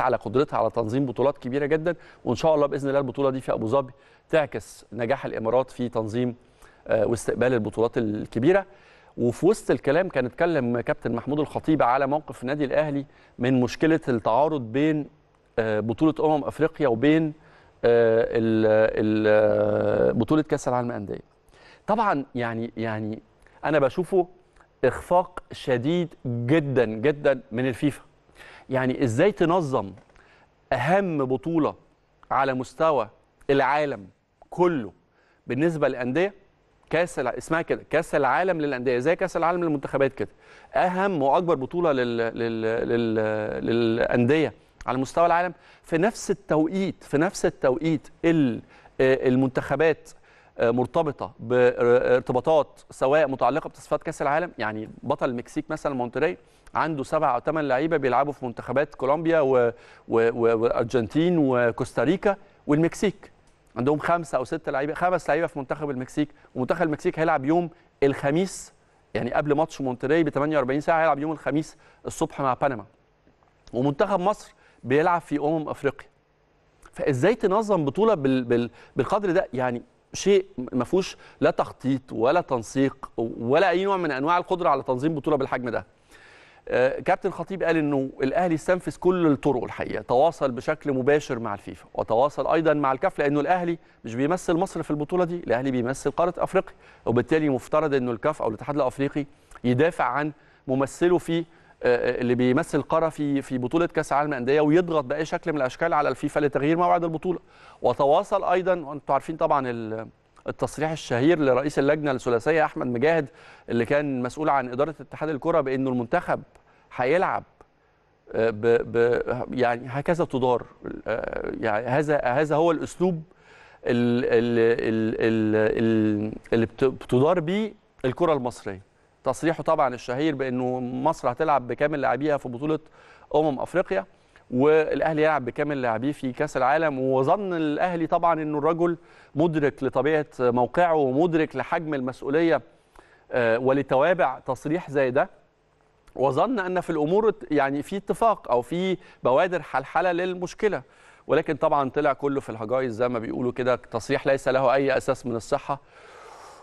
على قدرتها على تنظيم بطولات كبيره جدا وان شاء الله باذن الله البطوله دي في ابو ظبي تعكس نجاح الامارات في تنظيم آه، واستقبال البطولات الكبيره وفي وسط الكلام كان اتكلم كابتن محمود الخطيب على موقف النادي الاهلي من مشكله التعارض بين آه، بطوله امم افريقيا وبين آه، بطوله كاس العالم للانديه طبعا يعني يعني انا بشوفه اخفاق شديد جدا جدا من الفيفا يعني ازاي تنظم اهم بطوله على مستوى العالم كله بالنسبه للانديه كاس اسمها كده كاس العالم للانديه زي كاس العالم للمنتخبات كده اهم واكبر بطوله لل... لل... لل... للانديه على مستوى العالم في نفس التوقيت في نفس التوقيت المنتخبات مرتبطه بارتباطات سواء متعلقه بتصفيات كاس العالم يعني بطل المكسيك مثلا مونتري عنده سبع او ثمان لعيبه بيلعبوا في منتخبات كولومبيا والارجنتين و... و... وكوستاريكا والمكسيك عندهم خمسه او ست لعيبه خمس لعيبه في منتخب المكسيك ومنتخب المكسيك هيلعب يوم الخميس يعني قبل ماتش مونتري ب 48 ساعه هيلعب يوم الخميس الصبح مع بنما ومنتخب مصر بيلعب في امم افريقيا فازاي تنظم بطوله بال... بال... بالقدر ده يعني شيء ما فيهوش لا تخطيط ولا تنسيق ولا اي نوع من انواع القدره على تنظيم بطوله بالحجم ده آه، كابتن خطيب قال انه الاهلي استنفذ كل الطرق الحقيقه تواصل بشكل مباشر مع الفيفا وتواصل ايضا مع الكاف لانه الاهلي مش بيمثل مصر في البطوله دي الاهلي بيمثل قاره افريقيا وبالتالي مفترض انه الكاف او الاتحاد الافريقي يدافع عن ممثله في اللي بيمثل قاره في في بطوله كاس العالم للانديه ويضغط باي شكل من الاشكال على الفيفا لتغيير موعد البطوله وتواصل ايضا وانتم عارفين طبعا التصريح الشهير لرئيس اللجنه الثلاثيه احمد مجاهد اللي كان مسؤول عن اداره اتحاد الكره بانه المنتخب هيلعب آه، ب ب يعني هكذا تدار آه، يعني هذا هذا هو الاسلوب اللي بتدار بيه الكره المصريه تصريحه طبعا الشهير بانه مصر هتلعب بكامل لاعبيها في بطوله امم افريقيا والاهلي يلعب بكامل لاعبيه في كاس العالم وظن الاهلي طبعا انه الرجل مدرك لطبيعه موقعه ومدرك لحجم المسؤوليه آه، ولتوابع تصريح زي ده وظن ان في الامور يعني في اتفاق او في بوادر حلحله للمشكله ولكن طبعا طلع كله في الهجايز زي ما بيقولوا كده تصريح ليس له اي اساس من الصحه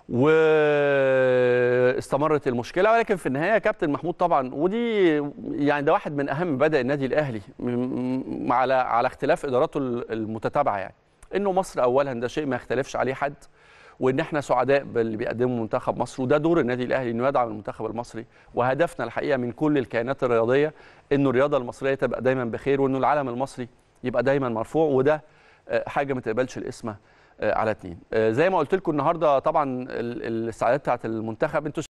واستمرت المشكله ولكن في النهايه كابتن محمود طبعا ودي يعني ده واحد من اهم مبادئ النادي الاهلي على على اختلاف اداراته المتتابعه يعني انه مصر اولا ده شيء ما يختلفش عليه حد وان احنا سعداء باللي بيقدمه منتخب مصر وده دور النادي الاهلي انه يدعم المنتخب المصري وهدفنا الحقيقه من كل الكيانات الرياضيه انه الرياضه المصريه تبقى دايما بخير وانه العلم المصري يبقى دايما مرفوع وده آه، حاجه ما تقبلش الاسمه آه، على 2 آه، زي ما قلت لكم النهارده طبعا الاستعدادات بتاعت المنتخب انتوا